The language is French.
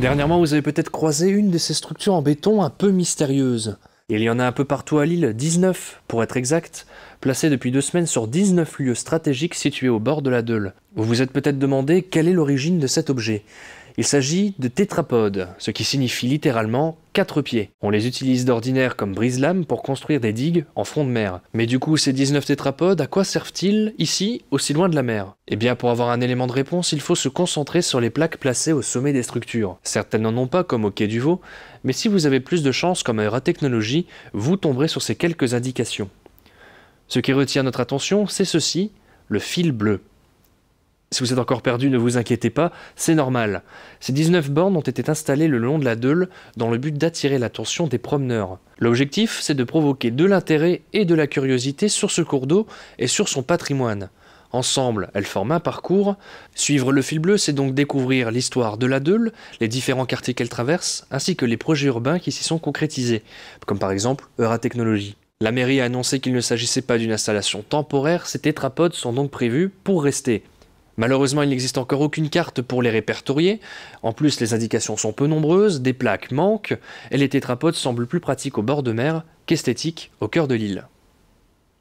Dernièrement, vous avez peut-être croisé une de ces structures en béton un peu mystérieuses. Il y en a un peu partout à Lille, 19 pour être exact, placées depuis deux semaines sur 19 lieux stratégiques situés au bord de la Deule. Vous vous êtes peut-être demandé quelle est l'origine de cet objet. Il s'agit de tétrapodes, ce qui signifie littéralement quatre pieds. On les utilise d'ordinaire comme brise-lames pour construire des digues en front de mer. Mais du coup, ces 19 tétrapodes, à quoi servent-ils ici, aussi loin de la mer Eh bien, pour avoir un élément de réponse, il faut se concentrer sur les plaques placées au sommet des structures. Certaines n'en ont pas, comme au quai du veau, mais si vous avez plus de chance, comme à Technologie, vous tomberez sur ces quelques indications. Ce qui retient notre attention, c'est ceci, le fil bleu. Si vous êtes encore perdu, ne vous inquiétez pas, c'est normal. Ces 19 bornes ont été installées le long de la Deule dans le but d'attirer l'attention des promeneurs. L'objectif, c'est de provoquer de l'intérêt et de la curiosité sur ce cours d'eau et sur son patrimoine. Ensemble, elles forment un parcours. Suivre le fil bleu, c'est donc découvrir l'histoire de la Deule, les différents quartiers qu'elle traverse, ainsi que les projets urbains qui s'y sont concrétisés, comme par exemple Eura La mairie a annoncé qu'il ne s'agissait pas d'une installation temporaire, ces tétrapodes sont donc prévus pour rester. Malheureusement, il n'existe encore aucune carte pour les répertorier. En plus, les indications sont peu nombreuses, des plaques manquent, et les tétrapodes semblent plus pratiques au bord de mer qu'esthétiques au cœur de l'île.